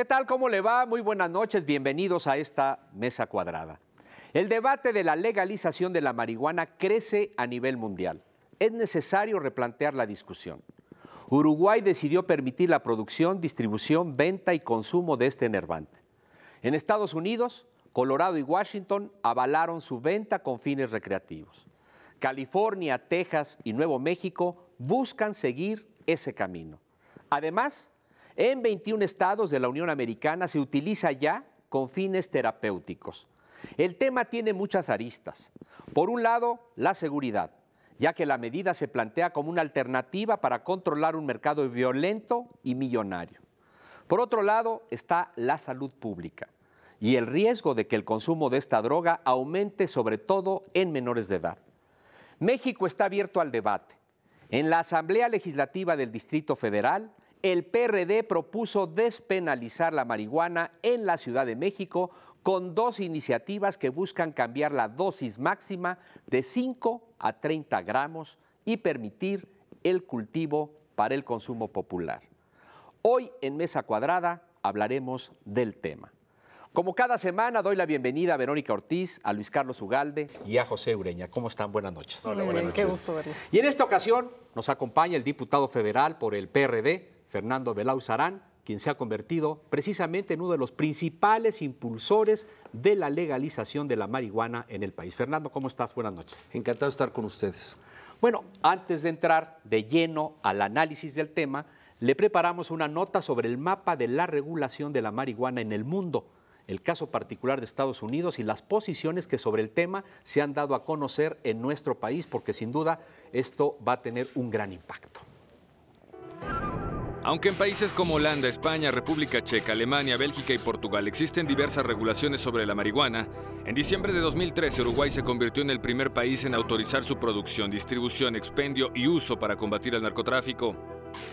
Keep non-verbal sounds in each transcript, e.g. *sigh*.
¿Qué tal? ¿Cómo le va? Muy buenas noches. Bienvenidos a esta mesa cuadrada. El debate de la legalización de la marihuana crece a nivel mundial. Es necesario replantear la discusión. Uruguay decidió permitir la producción, distribución, venta y consumo de este enervante. En Estados Unidos, Colorado y Washington avalaron su venta con fines recreativos. California, Texas y Nuevo México buscan seguir ese camino. Además, en 21 estados de la Unión Americana se utiliza ya con fines terapéuticos. El tema tiene muchas aristas. Por un lado, la seguridad, ya que la medida se plantea como una alternativa para controlar un mercado violento y millonario. Por otro lado, está la salud pública y el riesgo de que el consumo de esta droga aumente sobre todo en menores de edad. México está abierto al debate. En la Asamblea Legislativa del Distrito Federal, el PRD propuso despenalizar la marihuana en la Ciudad de México con dos iniciativas que buscan cambiar la dosis máxima de 5 a 30 gramos y permitir el cultivo para el consumo popular. Hoy en Mesa Cuadrada hablaremos del tema. Como cada semana, doy la bienvenida a Verónica Ortiz, a Luis Carlos Ugalde y a José Ureña. ¿Cómo están? Buenas noches. Hola, buenas noches. Y en esta ocasión nos acompaña el diputado federal por el PRD, Fernando Belauzarán, quien se ha convertido precisamente en uno de los principales impulsores de la legalización de la marihuana en el país. Fernando, ¿cómo estás? Buenas noches. Encantado de estar con ustedes. Bueno, antes de entrar de lleno al análisis del tema, le preparamos una nota sobre el mapa de la regulación de la marihuana en el mundo, el caso particular de Estados Unidos y las posiciones que sobre el tema se han dado a conocer en nuestro país, porque sin duda esto va a tener un gran impacto. Aunque en países como Holanda, España, República Checa, Alemania, Bélgica y Portugal existen diversas regulaciones sobre la marihuana, en diciembre de 2013 Uruguay se convirtió en el primer país en autorizar su producción, distribución, expendio y uso para combatir el narcotráfico.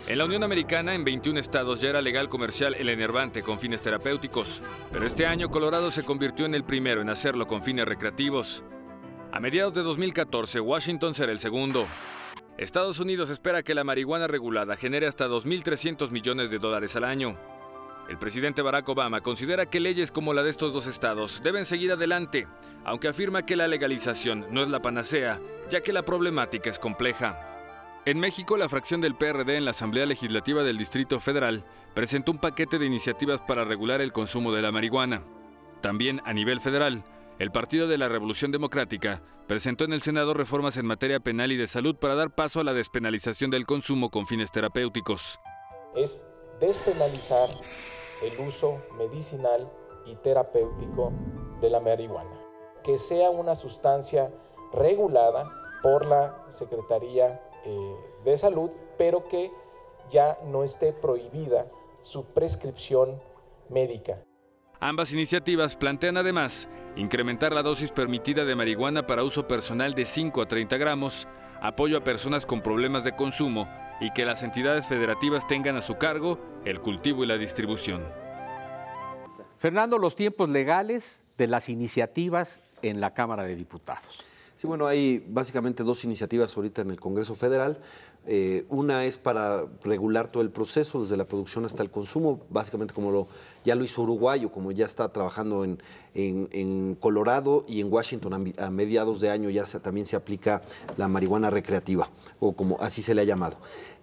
En la Unión Americana, en 21 estados ya era legal comercial el enervante con fines terapéuticos, pero este año Colorado se convirtió en el primero en hacerlo con fines recreativos. A mediados de 2014, Washington será el segundo. Estados Unidos espera que la marihuana regulada genere hasta 2.300 millones de dólares al año. El presidente Barack Obama considera que leyes como la de estos dos estados deben seguir adelante, aunque afirma que la legalización no es la panacea, ya que la problemática es compleja. En México, la fracción del PRD en la Asamblea Legislativa del Distrito Federal presentó un paquete de iniciativas para regular el consumo de la marihuana. También a nivel federal, el Partido de la Revolución Democrática presentó en el Senado reformas en materia penal y de salud para dar paso a la despenalización del consumo con fines terapéuticos. Es despenalizar el uso medicinal y terapéutico de la marihuana, que sea una sustancia regulada por la Secretaría eh, de Salud, pero que ya no esté prohibida su prescripción médica. Ambas iniciativas plantean además incrementar la dosis permitida de marihuana para uso personal de 5 a 30 gramos, apoyo a personas con problemas de consumo y que las entidades federativas tengan a su cargo el cultivo y la distribución. Fernando, los tiempos legales de las iniciativas en la Cámara de Diputados. Sí, bueno, hay básicamente dos iniciativas ahorita en el Congreso Federal. Eh, una es para regular todo el proceso, desde la producción hasta el consumo, básicamente como lo ya lo hizo uruguayo, como ya está trabajando en, Colorado y en Washington a, mediados de año ya también se aplica la marihuana recreativa, o como así se le ha llamado.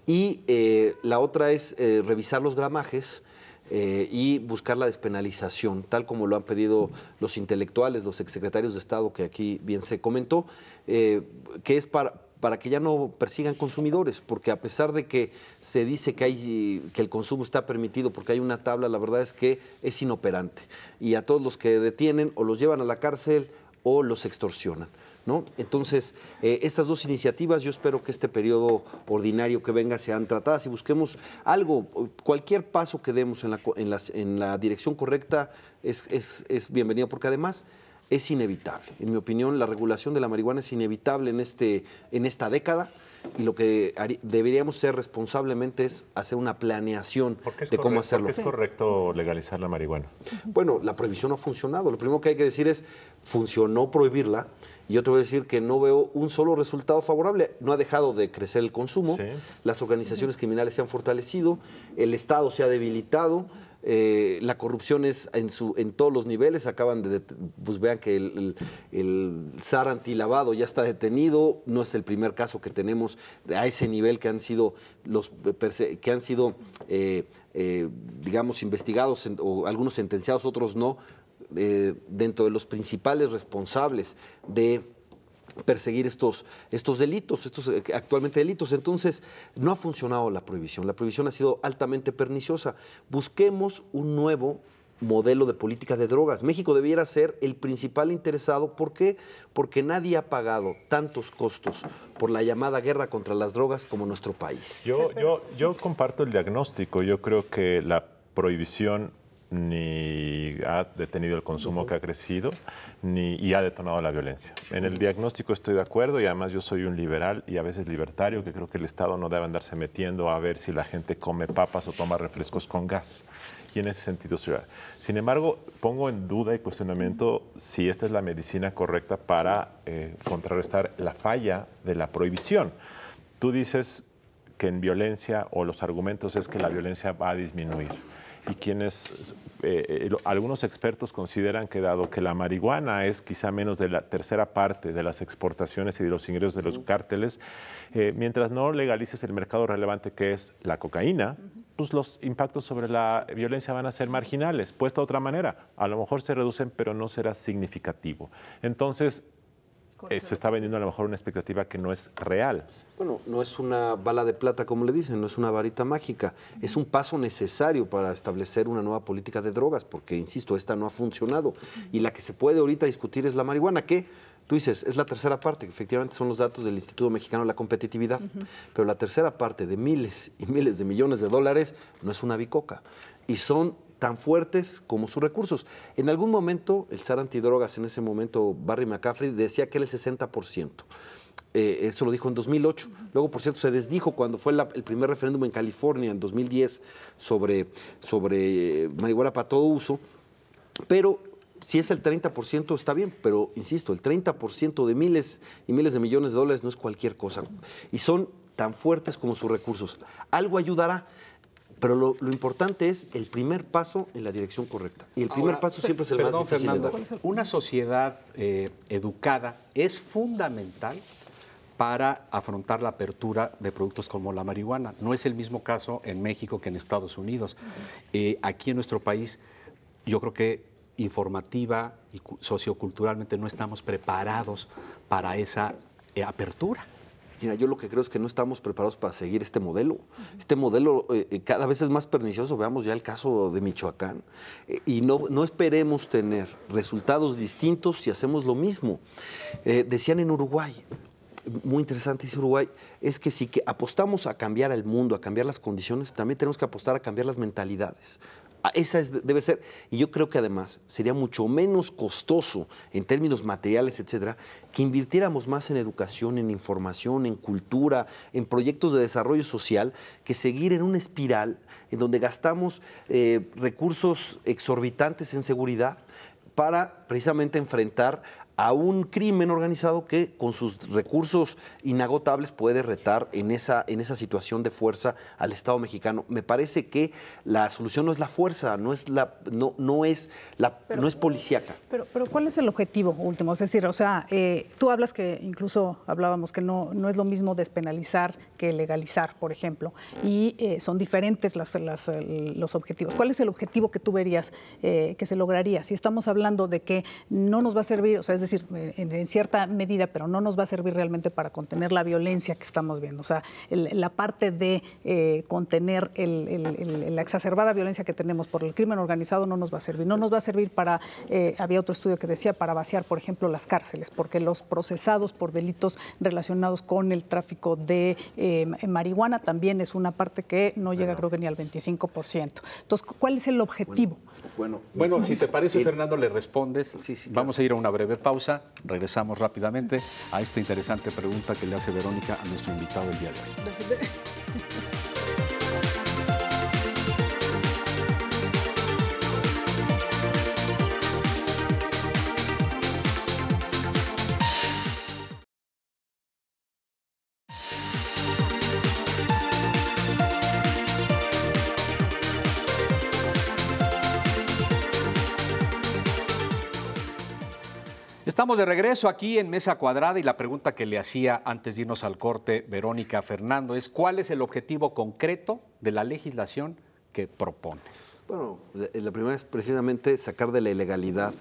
Y eh, la otra es eh, revisar los gramajes. Eh, y buscar la despenalización, tal como lo han pedido los intelectuales, los exsecretarios de Estado, que aquí bien se comentó, que es para, para que ya no persigan consumidores, porque a pesar de que se dice que, hay, que el consumo está permitido porque hay una tabla, la verdad es que es inoperante. Y a todos los que detienen o los llevan a la cárcel o los extorsionan. ¿No? Entonces, eh, estas dos iniciativas, yo espero que este periodo ordinario que venga sean tratadas y busquemos algo, cualquier paso que demos en la, dirección correcta es, es bienvenido, porque además es inevitable. En mi opinión, la regulación de la marihuana es inevitable en, este, en esta década y lo que deberíamos ser responsablemente es hacer una planeación de cómo hacerlo. qué es correcto legalizar la marihuana? Bueno, la prohibición no ha funcionado. Lo primero que hay que decir es, funcionó prohibirla. Y yo te voy a decir que no veo un solo resultado favorable. No ha dejado de crecer el consumo, las organizaciones criminales se han fortalecido, el Estado se ha debilitado, eh, la corrupción es en, su, en todos los niveles, acaban de, pues vean que el, el, el antilavado ya está detenido, no es el primer caso que tenemos a ese nivel que han sido, los, que han sido eh, eh, digamos, investigados o algunos sentenciados, otros no, dentro de los principales responsables de perseguir estos, estos delitos, estos eh, actualmente delitos. Entonces, no ha funcionado la prohibición. La prohibición ha sido altamente perniciosa. Busquemos un nuevo modelo de política de drogas. México debiera ser el principal interesado. ¿Por qué? Porque nadie ha pagado tantos costos por la llamada guerra contra las drogas como nuestro país. Yo, yo, yo comparto el diagnóstico. Yo creo que la prohibición ni ha detenido el consumo que ha crecido, ni y ha detonado la violencia. En el diagnóstico estoy de acuerdo y además yo soy un liberal y a veces libertario que creo que el Estado no debe andarse metiendo a ver si la gente come papas o toma refrescos con gas. Y en ese sentido ciudad. Sin embargo, pongo en duda y cuestionamiento si esta es la medicina correcta para eh, contrarrestar la falla de la prohibición. Tú dices que en violencia o los argumentos es que la violencia va a disminuir y quienes eh, eh, algunos expertos consideran que dado que la marihuana es quizá menos de la tercera parte de las exportaciones y de los ingresos de los cárteles, eh, mientras no legalices el mercado relevante que es la cocaína, pues los impactos sobre la violencia van a ser marginales. Puesto de otra manera, a lo mejor se reducen, pero no será significativo. Entonces, se está vendiendo a lo mejor una expectativa que no es real bueno, no es una bala de plata, como le dicen, no es una varita mágica. Es un paso necesario para establecer una nueva política de drogas, porque, insisto, esta no ha funcionado. Y la que se puede ahorita discutir es la marihuana, que tú dices, es la tercera parte, que efectivamente son los datos del Instituto Mexicano de la Competitividad, pero la tercera parte de miles y miles de millones de dólares no es una bicoca. Y son tan fuertes como sus recursos. En algún momento, el SAR antidrogas, en ese momento, Barry McCaffrey, decía que el 60%. Eh, eso lo dijo en 2008. Luego, por cierto, se desdijo cuando fue el primer referéndum en California en 2010 sobre, sobre eh, marihuana para todo uso. Pero si es el 30% está bien, pero insisto, el 30% de miles y miles de millones de dólares no es cualquier cosa. Y son tan fuertes como sus recursos. Algo ayudará. Pero lo, importante es el primer paso en la dirección correcta. Y el primer paso siempre es el más difícil. Fernando, Una sociedad eh, educada es fundamental para afrontar la apertura de productos como la marihuana. No es el mismo caso en México que en Estados Unidos. Eh, aquí en nuestro país, yo creo que informativa y socioculturalmente no estamos preparados para esa eh, apertura. Mira, yo lo que creo es que no estamos preparados para seguir este modelo. Este modelo eh, cada vez es más pernicioso. Veamos ya el caso de Michoacán. y no, esperemos tener resultados distintos si hacemos lo mismo. decían en Uruguay, muy interesante, dice Uruguay, es que si que apostamos a cambiar el mundo, a cambiar las condiciones, también tenemos que apostar a cambiar las mentalidades. Ah, esa es, debe ser. Y yo creo que además sería mucho menos costoso en términos materiales, etcétera, que invirtiéramos más en educación, en información, en cultura, en proyectos de desarrollo social, que seguir en una espiral en donde gastamos eh, recursos exorbitantes en seguridad para precisamente enfrentar a un crimen organizado que con sus recursos inagotables puede retar en esa, en esa situación de fuerza al Estado mexicano. Me parece que la solución no es la fuerza, no es la, no, no es la, no es policíaca. Pero, pero ¿cuál es el objetivo último? Es decir, o sea, eh, tú hablas que incluso hablábamos que no, no es lo mismo despenalizar que legalizar, por ejemplo, y eh, son diferentes las, las, los objetivos. ¿Cuál es el objetivo que tú verías eh, que se lograría? Si estamos hablando de que no nos va a servir, o sea, es es decir, en, cierta medida, pero no nos va a servir realmente para contener la violencia que estamos viendo. O sea, la parte de eh, contener la exacerbada violencia que tenemos por el crimen organizado no nos va a servir. No nos va a servir para, eh, había otro estudio que decía, para vaciar, por ejemplo, las cárceles, porque los procesados por delitos relacionados con el tráfico de eh, marihuana también es una parte que no llega, creo que ni al 25%. Entonces, ¿cuál es el objetivo? Bueno, bueno, si te parece, Fernando, le respondes. Sí, Vamos a ir a una breve pausa regresamos rápidamente a esta interesante pregunta que le hace Verónica a nuestro invitado el día de hoy. *laughs* Estamos de regreso aquí en Mesa Cuadrada y la pregunta que le hacía antes de irnos al corte Verónica Fernando es ¿cuál es el objetivo concreto de la legislación que propones? Bueno, la primera es precisamente sacar de la ilegalidad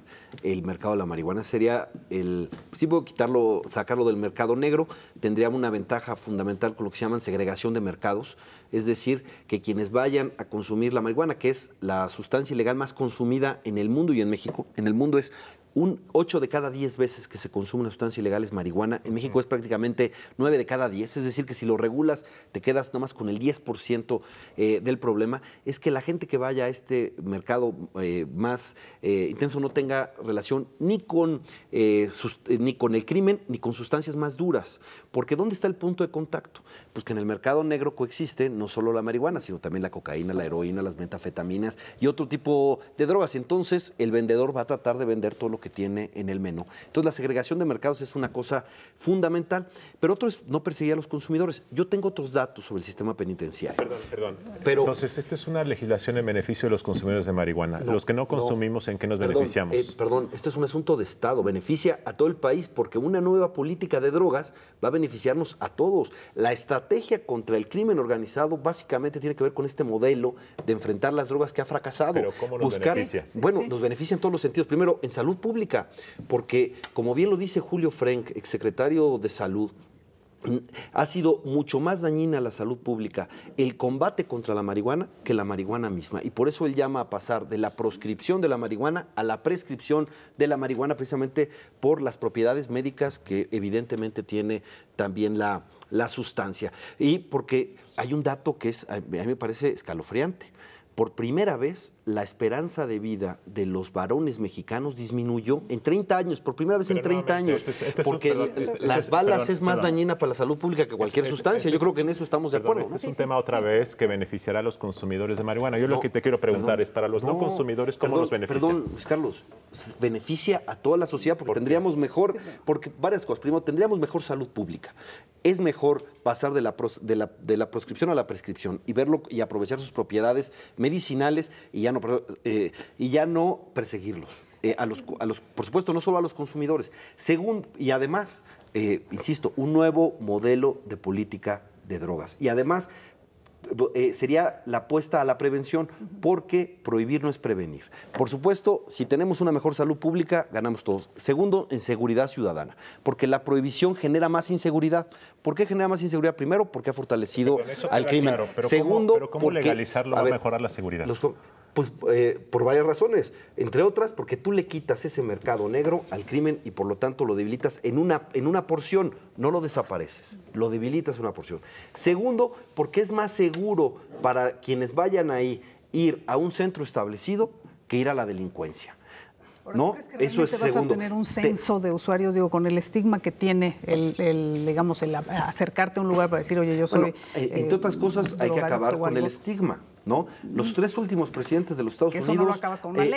el mercado de la marihuana. Sería el, si puedo quitarlo, sacarlo del mercado negro, tendríamos una ventaja fundamental con lo que se llaman segregación de mercados. Es decir, que quienes vayan a consumir la marihuana, que es la sustancia ilegal más consumida en el mundo y en México, en el mundo es un 8 de cada 10 veces que se consume una sustancia ilegal es marihuana. En México es prácticamente 9 de cada 10. Es decir, que si lo regulas, te quedas nada más con el 10% eh, del problema. Es que la gente que vaya a este mercado eh, más eh, intenso no tenga relación ni con, ni con el crimen ni con sustancias más duras. Porque ¿dónde está el punto de contacto? Pues que en el mercado negro coexiste no solo la marihuana, sino también la cocaína, la heroína, las metafetaminas y otro tipo de drogas. Entonces, el vendedor va a tratar de vender todo lo que que tiene en el menú. Entonces, la segregación de mercados es una cosa fundamental, pero otro es no perseguir a los consumidores. Yo tengo otros datos sobre el sistema penitenciario. Perdón, perdón. Pero, Entonces, esta es una legislación en beneficio de los consumidores de marihuana. los que no consumimos, ¿en qué nos beneficiamos? Eh, perdón, este es un asunto de Estado. Beneficia a todo el país porque una nueva política de drogas va a beneficiarnos a todos. La estrategia contra el crimen organizado básicamente tiene que ver con este modelo de enfrentar las drogas que ha fracasado. Pero ¿cómo nos Buscar, Bueno, nos beneficia en todos los sentidos. Primero, en salud pública porque como bien lo dice Julio Frank, exsecretario de Salud, ha sido mucho más dañina a la salud pública el combate contra la marihuana que la marihuana misma. Y por eso él llama a pasar de la proscripción de la marihuana a la prescripción de la marihuana, precisamente por las propiedades médicas que evidentemente tiene también la, la sustancia. Y porque hay un dato que es, a mí me parece escalofriante. Por primera vez la esperanza de vida de los varones mexicanos disminuyó en 30 años, por primera vez en 30 años, porque las balas es más dañina para la salud pública que cualquier este, este, sustancia. Este Yo creo que en eso estamos de acuerdo. es un tema otra vez que beneficiará a los consumidores de marihuana. Yo lo que te quiero preguntar es, para los no, consumidores, ¿cómo los beneficia? Perdón, Carlos, beneficia a toda la sociedad porque tendríamos mejor, porque varias cosas. Primero, tendríamos mejor salud pública. Es mejor pasar de la, de la, de proscripción a la prescripción y verlo y aprovechar sus propiedades medicinales y ya eh, y ya no perseguirlos. Eh, a, los, por supuesto, no solo a los consumidores. Según, y además, eh, insisto, un nuevo modelo de política de drogas. Y además, sería la apuesta a la prevención, porque prohibir no es prevenir. Por supuesto, si tenemos una mejor salud pública, ganamos todos. Segundo, en seguridad ciudadana, porque la prohibición genera más inseguridad. ¿Por qué genera más inseguridad? Primero, porque ha fortalecido al crimen. pero Segundo, ¿cómo, legalizarlo va a mejorar la seguridad? Pues eh, por varias razones, entre otras porque tú le quitas ese mercado negro al crimen y por lo tanto lo debilitas en una, en una porción, no lo desapareces, lo debilitas en una porción. Segundo, porque es más seguro para quienes vayan ahí ir a un centro establecido que ir a la delincuencia. ¿No? Eso es vas a tener un censo de usuarios, digo, con el estigma que tiene el, digamos, el acercarte a un lugar para decir, oye, yo soy. Bueno, eh, entre eh, otras cosas, hay que acabar con el estigma. ¿no? Los tres últimos presidentes de los Estados Unidos.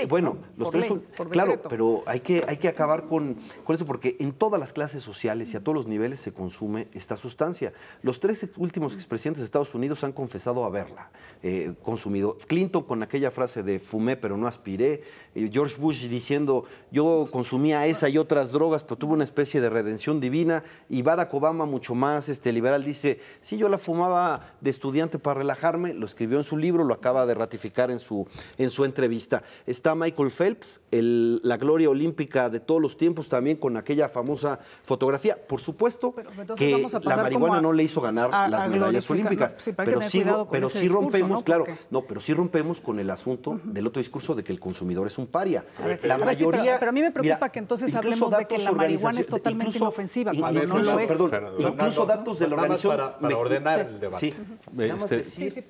bueno, los tres. claro, pero hay que, hay que acabar con, con eso, porque en todas las clases sociales y a todos los niveles se consume esta sustancia. Los tres últimos expresidentes de Estados Unidos han confesado haberla eh, consumido. Clinton con aquella frase de fumé pero no aspiré. George Bush diciendo yo consumía esa y otras drogas, pero tuve una especie de redención divina. Y Barack Obama, mucho más este liberal, dice sí, yo la fumaba de estudiante para relajarme, lo escribió en su libro lo acaba de ratificar en su, en su entrevista. Está Michael Phelps, la gloria olímpica de todos los tiempos, también con aquella famosa fotografía. Por supuesto que la marihuana no le hizo ganar las medallas olímpicas, pero sí, pero sí rompemos, claro, no, pero sí rompemos con el asunto del otro discurso de que el consumidor es un paria. la pero, mayoría, a mí me preocupa que entonces hablemos de que la marihuana es totalmente inofensiva, cuando no lo es. datos de la organización... Para, ordenar el debate. Este,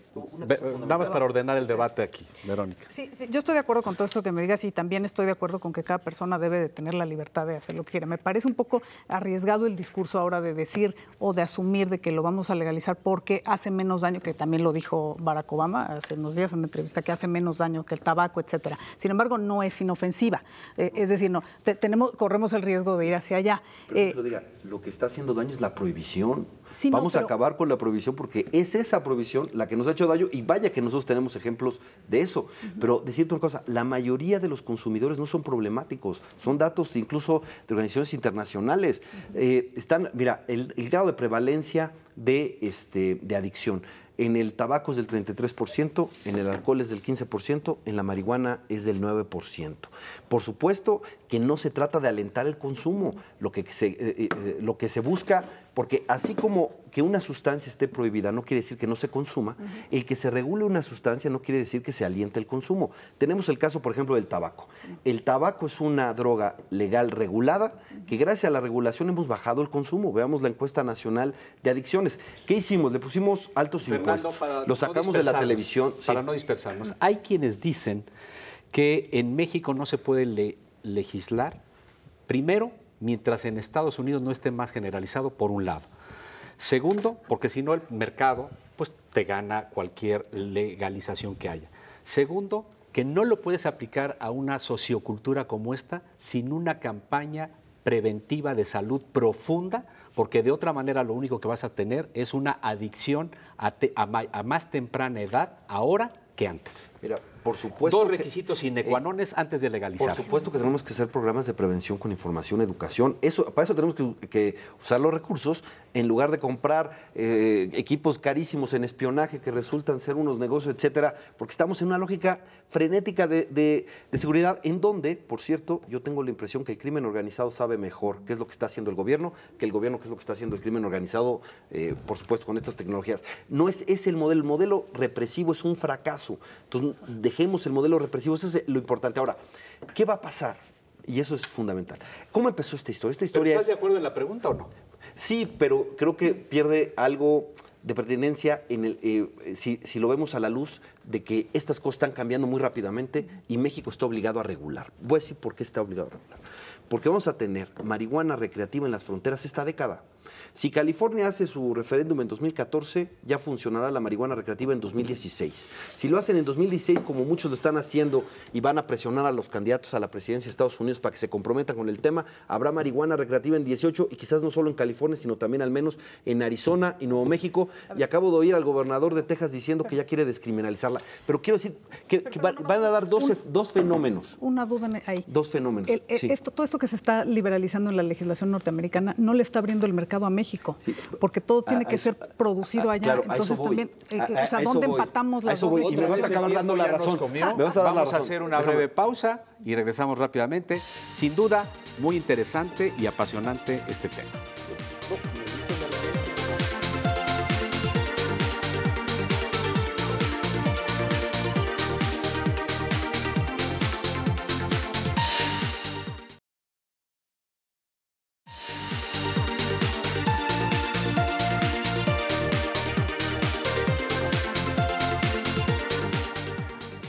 para ordenar el debate aquí, Verónica. Sí, yo estoy de acuerdo con todo esto que me digas y también estoy de acuerdo con que cada persona debe de tener la libertad de hacer lo que quiera. Me parece un poco arriesgado el discurso ahora de decir o de asumir de que lo vamos a legalizar porque hace menos daño, que también lo dijo Barack Obama hace unos días en una entrevista, que hace menos daño que el tabaco, etcétera. Sin embargo, no es inofensiva. Eh, es decir, no, tenemos, corremos el riesgo de ir hacia allá. Pero, eh, diga, lo que está haciendo daño es la prohibición. vamos a acabar con la prohibición porque es esa prohibición la que nos ha hecho daño y vaya que nosotros tenemos ejemplos de eso. Pero decirte una cosa, la mayoría de los consumidores no son problemáticos, son datos incluso de organizaciones internacionales. Eh, están, mira, el, grado de prevalencia de, este, de adicción. En el tabaco es del 33%, en el alcohol es del 15%, en la marihuana es del 9%. Por supuesto que no se trata de alentar el consumo, lo que se, eh, eh, eh, lo que se busca, porque así como que una sustancia esté prohibida no quiere decir que no se consuma, el que se regule una sustancia no quiere decir que se aliente el consumo. Tenemos el caso, por ejemplo, del tabaco. El tabaco es una droga legal regulada que gracias a la regulación hemos bajado el consumo. Veamos la encuesta nacional de adicciones. ¿Qué hicimos? Le pusimos altos impuestos. Lo sacamos de la televisión. Para no dispersarnos. Hay quienes dicen que en México no se puede leer, legislar, primero, mientras en Estados Unidos no esté más generalizado, por un lado. Segundo, porque si no el mercado pues te gana cualquier legalización que haya. Segundo, que no lo puedes aplicar a una sociocultura como esta sin una campaña preventiva de salud profunda, porque de otra manera lo único que vas a tener es una adicción a, a más temprana edad ahora que antes. Mira, supuesto. Dos requisitos inecuanones eh, antes de legalizar. Por supuesto que tenemos que hacer programas de prevención con información, educación. Eso, para eso tenemos que, usar los recursos en lugar de comprar eh, equipos carísimos en espionaje que resultan ser unos negocios, etcétera, porque estamos en una lógica frenética de, seguridad, en donde, por cierto, yo tengo la impresión que el crimen organizado sabe mejor qué es lo que está haciendo el gobierno, que el gobierno qué es lo que está haciendo el crimen organizado, eh, por supuesto, con estas tecnologías. No es, es el modelo, el modelo represivo es un fracaso. Entonces, de dejemos el modelo represivo. Eso es lo importante. Ahora, ¿qué va a pasar? Y eso es fundamental. ¿Cómo empezó esta historia? Esta historia ¿Estás de acuerdo en la pregunta o no? Sí, pero creo que pierde algo de pertinencia en el, eh, si, si, lo vemos a la luz de que estas cosas están cambiando muy rápidamente y México está obligado a regular. Voy a decir por qué está obligado a regular. Porque vamos a tener marihuana recreativa en las fronteras esta década. Si California hace su referéndum en 2014, ya funcionará la marihuana recreativa en 2016. Si lo hacen en 2016, como muchos lo están haciendo, y van a presionar a los candidatos a la presidencia de Estados Unidos para que se comprometan con el tema, habrá marihuana recreativa en 18 y quizás no solo en California, sino también al menos en Arizona y Nuevo México. Y acabo de oír al gobernador de Texas diciendo que ya quiere descriminalizarla. Pero quiero decir que, van a dar dos, dos fenómenos. Una duda ahí. Dos fenómenos. esto, todo esto que se está liberalizando en la legislación norteamericana no le está abriendo el mercado a México, porque todo tiene que ser producido allá. Entonces también, eh, o sea, ¿dónde empatamos las Y me vas a acabar dando la razón. Vamos a hacer una breve pausa y regresamos rápidamente. Sin duda, muy interesante y apasionante este tema.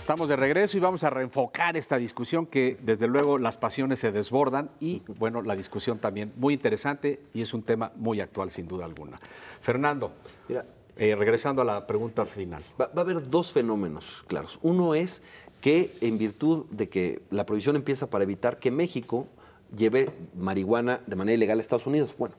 Estamos de regreso y vamos a reenfocar esta discusión que desde luego las pasiones se desbordan y bueno, la discusión también muy interesante y es un tema muy actual sin duda alguna. Fernando, eh, regresando a la pregunta final. Va, va a haber dos fenómenos claros. Uno es que en virtud de que la prohibición empieza para evitar que México lleve marihuana de manera ilegal a Estados Unidos. Bueno,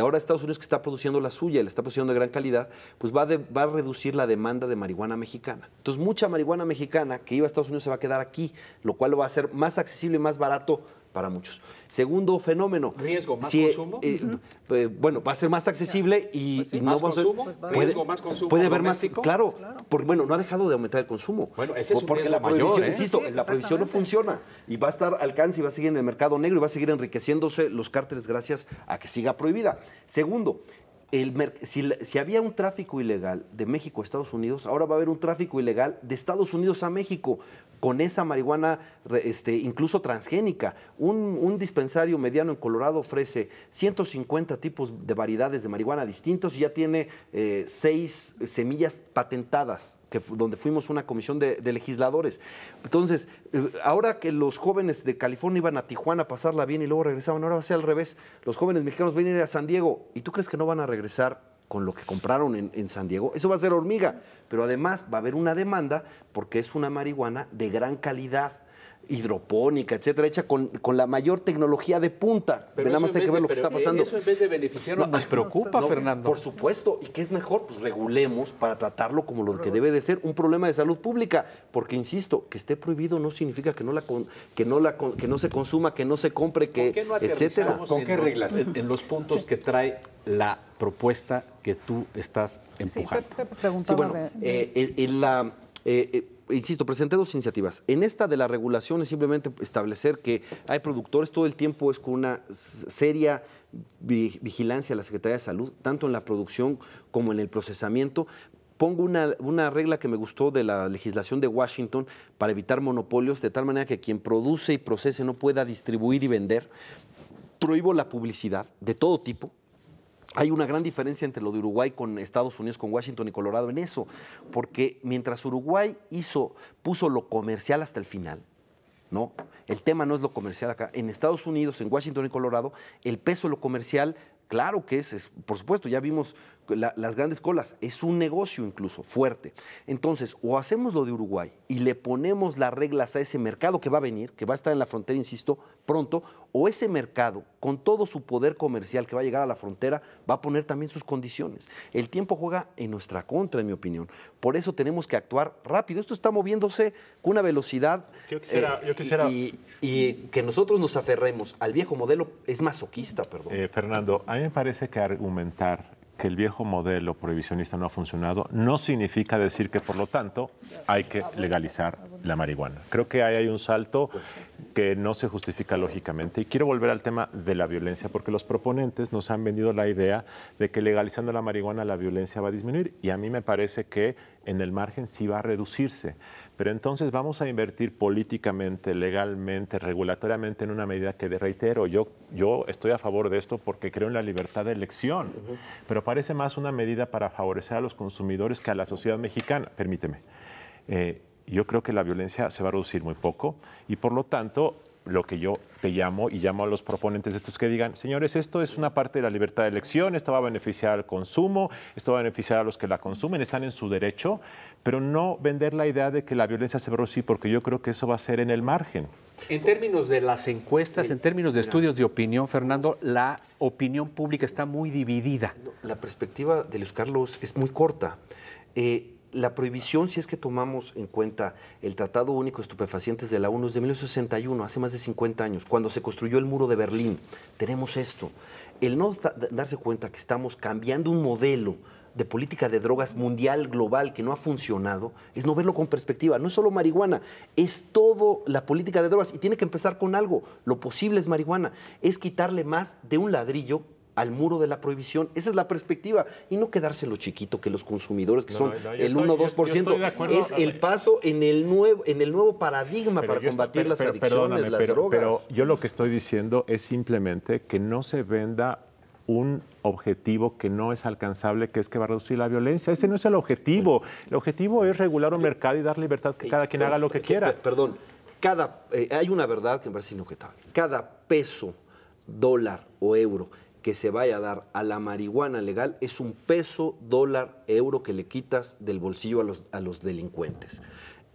ahora Estados Unidos que está produciendo la suya y la está produciendo de gran calidad, pues va, va, a reducir la demanda de marihuana mexicana. Entonces, mucha marihuana mexicana que iba a Estados Unidos se va a quedar aquí, lo cual lo va a hacer más accesible y más barato para muchos. Segundo fenómeno. Riesgo, más consumo. Eh, eh, bueno, va a ser más accesible y, pues más consumo, puede, riesgo, más consumo. Puede haber más, claro, claro, porque bueno, no ha dejado de aumentar el consumo. Bueno, ese es porque la ¿eh? insisto, la prohibición no funciona y va a estar al alcance y va a seguir en el mercado negro y va a seguir enriqueciéndose los cárteles gracias a que siga prohibida. Segundo, si, había un tráfico ilegal de México a Estados Unidos, ahora va a haber un tráfico ilegal de Estados Unidos a México con esa marihuana este, incluso transgénica. Un, dispensario mediano en Colorado ofrece 150 tipos de variedades de marihuana distintos y ya tiene eh, seis semillas patentadas donde fuimos una comisión de, legisladores. Entonces, eh, ahora que los jóvenes de California iban a Tijuana a pasarla bien y luego regresaban, ahora va a ser al revés. Los jóvenes mexicanos vienen a San Diego. ¿Y tú crees que no van a regresar con lo que compraron en, en, San Diego. Eso va a ser hormiga, pero además va a haber una demanda porque es una marihuana de gran calidad hidropónica, etcétera, hecha con, la mayor tecnología de punta. Pero nada más hay que ver lo que está pasando. Eso en vez de nos preocupa, Fernando. Por supuesto. ¿Y qué es mejor? Pues regulemos para tratarlo como lo que debe de ser, un problema de salud pública. Porque, insisto, que esté prohibido no significa que no, la que no, la que no se consuma, que no se compre, que, etcétera. ¿Con qué reglas? En, los puntos que trae la propuesta que tú estás empujando. Sí, te, en, eh, la... Eh, eh, insisto, presenté dos iniciativas. En esta de la regulación es simplemente establecer que hay productores, todo el tiempo es con una seria vigilancia a la Secretaría de Salud, tanto en la producción como en el procesamiento. Pongo una, una regla que me gustó de la legislación de Washington para evitar monopolios, de tal manera que quien produce y procese no pueda distribuir y vender. Prohíbo la publicidad de todo tipo, hay una gran diferencia entre lo de Uruguay con Estados Unidos, con Washington y Colorado en eso, porque mientras Uruguay hizo, puso lo comercial hasta el final, ¿no? El tema no es lo comercial acá. En Estados Unidos, en Washington y Colorado, el peso de lo comercial, claro que es por supuesto, ya vimos las grandes colas. Es un negocio incluso fuerte. Entonces, o hacemos lo de Uruguay y le ponemos las reglas a ese mercado que va a venir, que va a estar en la frontera, insisto, pronto, o ese mercado, con todo su poder comercial que va a llegar a la frontera, va a poner también sus condiciones. El tiempo juega en nuestra contra, en mi opinión. Por eso tenemos que actuar rápido. Esto está moviéndose con una velocidad. Yo quisiera. Eh, y, que nosotros nos aferremos al viejo modelo es masoquista, perdón. Eh, Fernando, a mí me parece que argumentar que el viejo modelo prohibicionista no ha funcionado no significa decir que por lo tanto hay que legalizar la marihuana. Creo que ahí hay un salto que no se justifica lógicamente. Y quiero volver al tema de la violencia, porque los proponentes nos han vendido la idea de que legalizando la marihuana la violencia va a disminuir y a mí me parece que en el margen sí va a reducirse. Pero entonces vamos a invertir políticamente, legalmente, regulatoriamente en una medida que, de reitero, yo, yo estoy a favor de esto porque creo en la libertad de elección, pero parece más una medida para favorecer a los consumidores que a la sociedad mexicana. Permíteme. Eh, yo creo que la violencia se va a reducir muy poco y por lo tanto lo que yo te llamo y llamo a los proponentes de estos que digan, señores, esto es una parte de la libertad de elección, esto va a beneficiar al consumo, esto va a beneficiar a los que la consumen, están en su derecho, pero no vender la idea de que la violencia se sí, porque yo creo que eso va a ser en el margen. En términos de las encuestas, en términos de estudios de opinión, Fernando, la opinión pública está muy dividida. La perspectiva de Luis Carlos es muy corta. Eh, la prohibición, si es que tomamos en cuenta el Tratado Único de Estupefacientes de la ONU, es de 1961, hace más de 50 años, cuando se construyó el muro de Berlín. Tenemos esto. El no darse cuenta que estamos cambiando un modelo de política de drogas mundial, global, que no ha funcionado, es no verlo con perspectiva. No es solo marihuana, es todo la política de drogas. Y tiene que empezar con algo. Lo posible es marihuana. Es quitarle más de un ladrillo al muro de la prohibición. Esa es la perspectiva. Y no quedarse lo chiquito que los consumidores, que son el 1 o 2%, es el paso en el nuevo, en el nuevo paradigma para combatir las adicciones, las drogas. Pero yo lo que estoy diciendo es simplemente que no se venda un objetivo que no es alcanzable, que es que va a reducir la violencia. Ese no es el objetivo. El objetivo es regular un mercado y dar libertad que cada quien haga lo que quiera. Perdón, cada, eh, hay una verdad que me parece inobjetable. Cada peso, dólar o euro que se vaya a dar a la marihuana legal es un peso, dólar, euro que le quitas del bolsillo a los, a los delincuentes.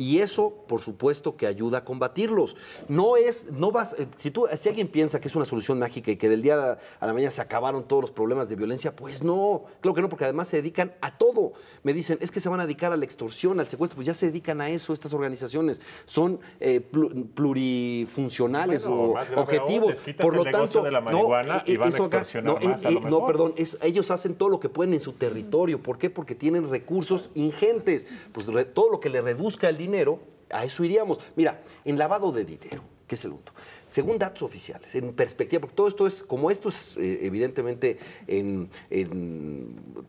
Y eso, por supuesto, que ayuda a combatirlos. No es, no vas, eh, si, tú, si alguien piensa que es una solución mágica y que del día a la, mañana se acabaron todos los problemas de violencia, pues no, Claro que no, porque además se dedican a todo. Me dicen, es que se van a dedicar a la extorsión, al secuestro, pues ya se dedican a eso estas organizaciones. Son eh, plurifuncionales o objetivos. por lo tanto, no, eh, y, a extorsionar no, perdón, ellos hacen todo lo que pueden en su territorio. ¿Por qué? Porque tienen recursos ingentes. Pues todo lo que le reduzca el dinero dinero, a eso iríamos. Mira, en lavado de dinero, que es el punto, Según datos oficiales, en perspectiva, porque todo esto es, como esto es eh, evidentemente, en,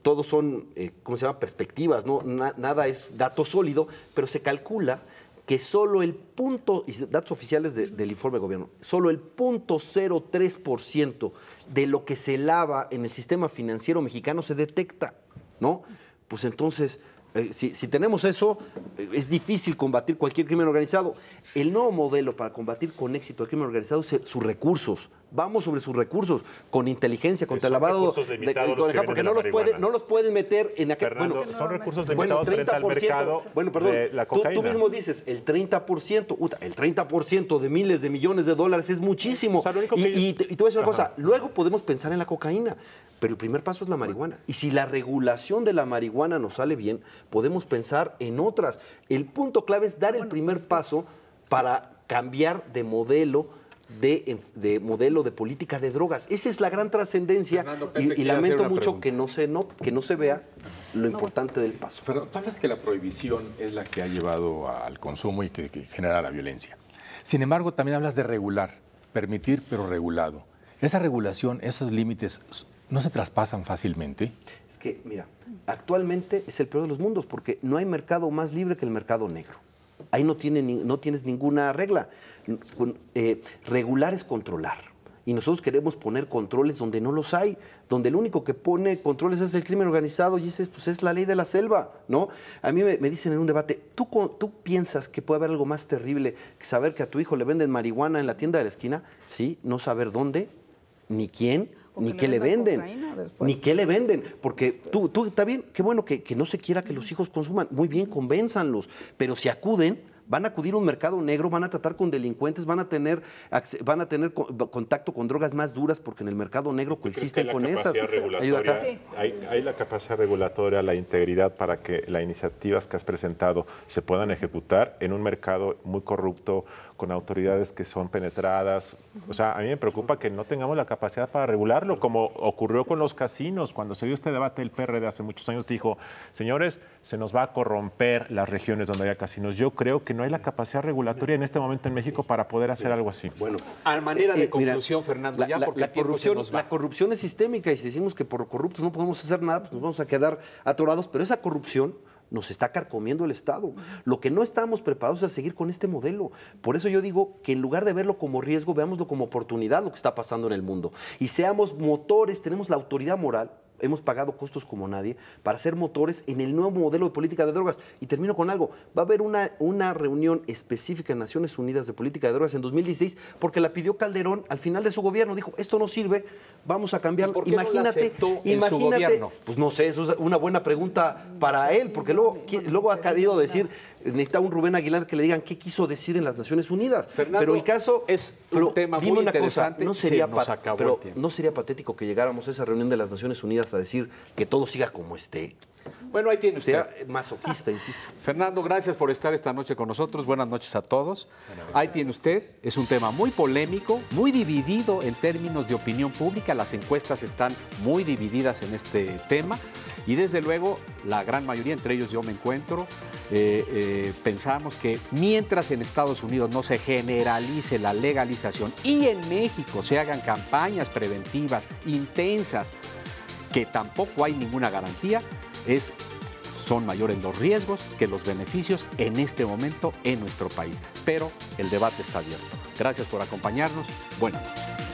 todos son, eh, ¿cómo se llama? Perspectivas, ¿no? nada es dato sólido, pero se calcula que solo el punto, y datos oficiales del informe de gobierno, solo el punto 0.3% de lo que se lava en el sistema financiero mexicano se detecta, ¿no? Pues entonces, eh, si, tenemos eso, eh, es difícil combatir cualquier crimen organizado. El nuevo modelo para combatir con éxito el crimen organizado es sus recursos. Vamos sobre sus recursos, con inteligencia, contra el lavado. De, de, porque no los, no los pueden meter en aquel. bueno, son recursos limitados bueno, mercado Bueno, perdón. tú, mismo dices, el 30%, el 30% de miles de millones de dólares es muchísimo. y, y, te, voy a decir una cosa, luego podemos pensar en la cocaína, pero el primer paso es la marihuana. Y si la regulación de la marihuana nos sale bien, podemos pensar en otras. El punto clave es dar el primer paso para cambiar de modelo de, modelo de política de drogas. Esa es la gran trascendencia y, lamento mucho que no, se que no se vea lo importante del paso. Pero tú hablas que la prohibición es la que ha llevado al consumo y que genera la violencia. Sin embargo, también hablas de regular, permitir pero regulado. Esa regulación, esos límites, ¿no se traspasan fácilmente? Es que, mira, actualmente es el peor de los mundos porque no hay mercado más libre que el mercado negro ahí no, tienes ninguna regla. Eh, regular es controlar. Y nosotros queremos poner controles donde no los hay, donde el único que pone controles es el crimen organizado y ese pues, es la ley de la selva, ¿no? A mí me, dicen en un debate, ¿tú, ¿tú piensas que puede haber algo más terrible que saber que a tu hijo le venden marihuana en la tienda de la esquina? Sí, no saber dónde, ni quién, ni que le venden, ni que le venden, porque tú, tú está bien, qué bueno que, no se quiera que los hijos consuman, muy bien, convénzanlos, pero si acuden, van a acudir a un mercado negro, van a tratar con delincuentes, van a tener, van a tener contacto con drogas más duras porque en el mercado negro coexisten con esas. hay, hay, la capacidad regulatoria, la integridad para que las iniciativas que has presentado se puedan ejecutar en un mercado muy corrupto con autoridades que son penetradas. O sea, a mí me preocupa que no tengamos la capacidad para regularlo, como ocurrió con los casinos. Cuando se dio este debate, el PRD hace muchos años dijo, señores, se nos va a corromper las regiones donde haya casinos. Yo creo que no hay la capacidad regulatoria en este momento en México para poder hacer algo así. Bueno, a manera eh, de eh, conclusión, Fernando, ya la, porque la, corrupción, la corrupción es sistémica y si decimos que por corruptos no podemos hacer nada, pues nos vamos a quedar atorados, pero esa corrupción nos está carcomiendo el Estado. Lo que no estamos preparados es a seguir con este modelo. Por eso yo digo que en lugar de verlo como riesgo, veámoslo como oportunidad lo que está pasando en el mundo. Y seamos motores, tenemos la autoridad moral hemos pagado costos como nadie para ser motores en el nuevo modelo de política de drogas. Y termino con algo. Va a haber una, una reunión específica en Naciones Unidas de política de drogas en 2016 porque la pidió Calderón al final de su gobierno. Dijo, esto no sirve, vamos a cambiarlo. imagínate, imagínate, su gobierno? Pues no sé, eso es una buena pregunta para él, porque luego, luego ha querido decir necesita un Rubén Aguilar que le digan qué quiso decir en las Naciones Unidas. pero el caso es un tema muy interesante. no sería no sería patético que llegáramos a esa reunión de las Naciones Unidas a decir que todo siga como esté. Bueno, ahí tiene usted. Eh, masoquista, insisto. Fernando, gracias por estar esta noche con nosotros. Buenas noches a todos. Ahí tiene usted. Es un tema muy polémico, muy dividido en términos de opinión pública. Las encuestas están muy divididas en este tema. Y desde luego, la gran mayoría, entre ellos yo me encuentro, eh, eh, pensamos que mientras en Estados Unidos no se generalice la legalización y en México se hagan campañas preventivas intensas, que tampoco hay ninguna garantía, es son mayores los riesgos que los beneficios en este momento en nuestro país. Pero el debate está abierto. Gracias por acompañarnos. Buenas noches.